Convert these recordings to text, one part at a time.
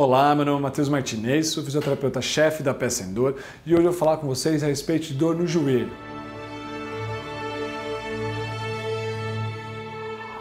Olá, meu nome é Matheus Martinez, sou fisioterapeuta-chefe da Peça em Dor e hoje eu vou falar com vocês a respeito de dor no joelho.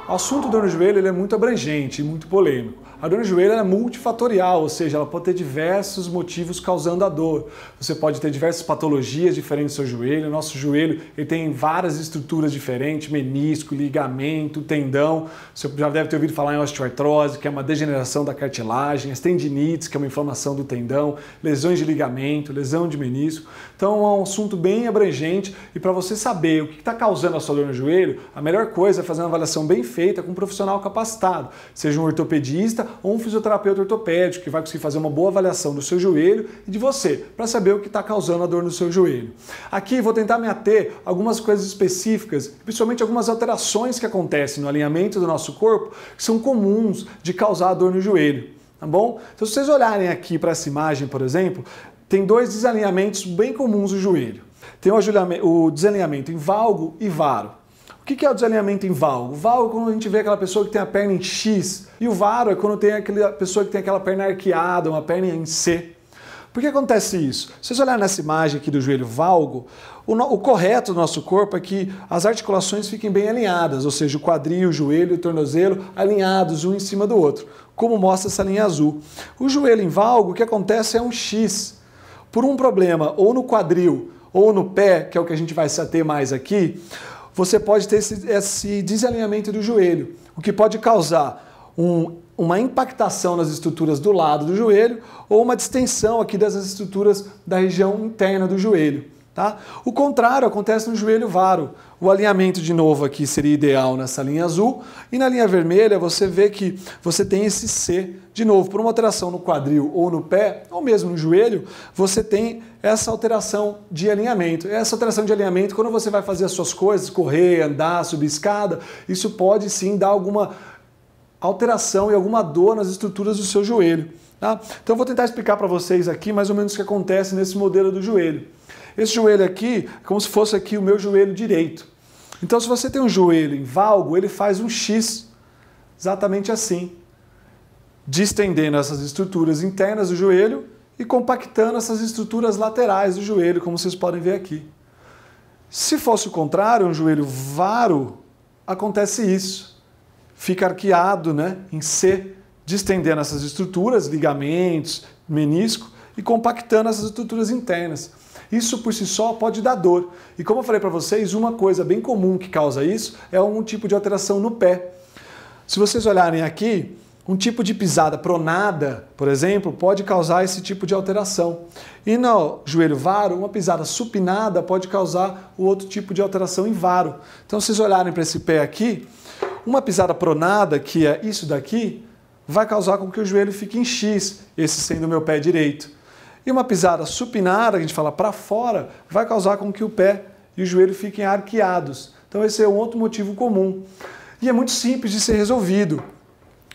O assunto dor no joelho ele é muito abrangente e muito polêmico. A dor no joelho é multifatorial, ou seja, ela pode ter diversos motivos causando a dor. Você pode ter diversas patologias diferentes no seu joelho. O nosso joelho ele tem várias estruturas diferentes, menisco, ligamento, tendão. Você já deve ter ouvido falar em osteoartrose, que é uma degeneração da cartilagem, as tendinites, que é uma inflamação do tendão, lesões de ligamento, lesão de menisco. Então é um assunto bem abrangente e para você saber o que está causando a sua dor no joelho, a melhor coisa é fazer uma avaliação bem feita com um profissional capacitado, seja um ortopedista ou um fisioterapeuta ortopédico, que vai conseguir fazer uma boa avaliação do seu joelho e de você, para saber o que está causando a dor no seu joelho. Aqui vou tentar me ater a algumas coisas específicas, principalmente algumas alterações que acontecem no alinhamento do nosso corpo, que são comuns de causar dor no joelho. Tá bom? Então, se vocês olharem aqui para essa imagem, por exemplo, tem dois desalinhamentos bem comuns no joelho. Tem o desalinhamento em valgo e varo. O que é o desalinhamento em valgo? Valgo é quando a gente vê aquela pessoa que tem a perna em X e o varo é quando tem aquela pessoa que tem aquela perna arqueada, uma perna em C. Por que acontece isso? Se você olhar nessa imagem aqui do joelho valgo, o, no, o, correto do nosso corpo é que as articulações fiquem bem alinhadas, ou seja, o quadril, o joelho e o tornozelo alinhados um em cima do outro, como mostra essa linha azul. O joelho em valgo, o que acontece é um X. Por um problema, ou no quadril ou no pé, que é o que a gente vai se ater mais aqui, você pode ter esse, esse desalinhamento do joelho, o que pode causar um, uma impactação nas estruturas do lado do joelho ou uma distensão aqui das estruturas da região interna do joelho. Tá? O contrário acontece no joelho varo. O alinhamento de novo aqui seria ideal nessa linha azul. E na linha vermelha você vê que você tem esse C. De novo, por uma alteração no quadril ou no pé, ou mesmo no joelho, você tem essa alteração de alinhamento. Essa alteração de alinhamento, quando você vai fazer as suas coisas, correr, andar, subir escada, isso pode sim dar alguma alteração e alguma dor nas estruturas do seu joelho. Tá? Então eu vou tentar explicar para vocês aqui mais ou menos o que acontece nesse modelo do joelho. Esse joelho aqui é como se fosse aqui o meu joelho direito. Então, se você tem um joelho em valgo, ele faz um X, exatamente assim, distendendo essas estruturas internas do joelho e compactando essas estruturas laterais do joelho, como vocês podem ver aqui. Se fosse o contrário, um joelho varo, acontece isso. Fica arqueado né, em C, distendendo essas estruturas, ligamentos, menisco, e compactando essas estruturas internas. Isso por si só pode dar dor. E como eu falei para vocês, uma coisa bem comum que causa isso é um tipo de alteração no pé. Se vocês olharem aqui, um tipo de pisada pronada, por exemplo, pode causar esse tipo de alteração. E no joelho varo, uma pisada supinada pode causar o outro tipo de alteração em varo. Então, se vocês olharem para esse pé aqui, uma pisada pronada, que é isso daqui, vai causar com que o joelho fique em X, esse sendo o meu pé direito. E uma pisada supinada, a gente fala para fora, vai causar com que o pé e o joelho fiquem arqueados. Então esse é um outro motivo comum. E é muito simples de ser resolvido.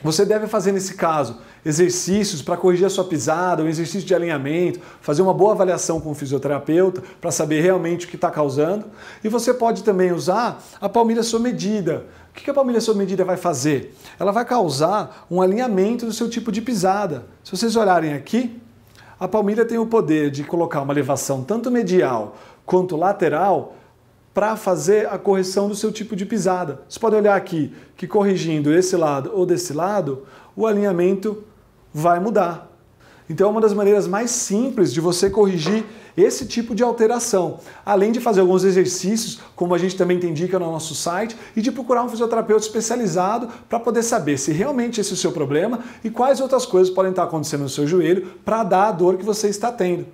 Você deve fazer nesse caso exercícios para corrigir a sua pisada, um exercício de alinhamento, fazer uma boa avaliação com o fisioterapeuta para saber realmente o que está causando. E você pode também usar a palmilha sua medida. O que a palmilha sua medida vai fazer? Ela vai causar um alinhamento do seu tipo de pisada. Se vocês olharem aqui, a palmilha tem o poder de colocar uma elevação tanto medial quanto lateral para fazer a correção do seu tipo de pisada. Você pode olhar aqui que corrigindo esse lado ou desse lado, o alinhamento vai mudar. Então é uma das maneiras mais simples de você corrigir esse tipo de alteração, além de fazer alguns exercícios, como a gente também tem dica no nosso site, e de procurar um fisioterapeuta especializado para poder saber se realmente esse é o seu problema e quais outras coisas podem estar acontecendo no seu joelho para dar a dor que você está tendo.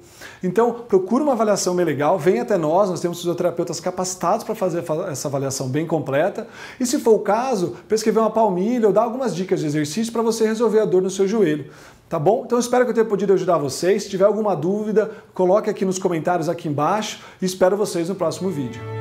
Então, procura uma avaliação bem legal, vem até nós, nós temos fisioterapeutas capacitados para fazer essa avaliação bem completa. E se for o caso, prescrever uma palmilha ou dar algumas dicas de exercício para você resolver a dor no seu joelho. Tá bom? Então espero que eu tenha podido ajudar vocês. Se tiver alguma dúvida, coloque aqui nos comentários aqui embaixo e espero vocês no próximo vídeo.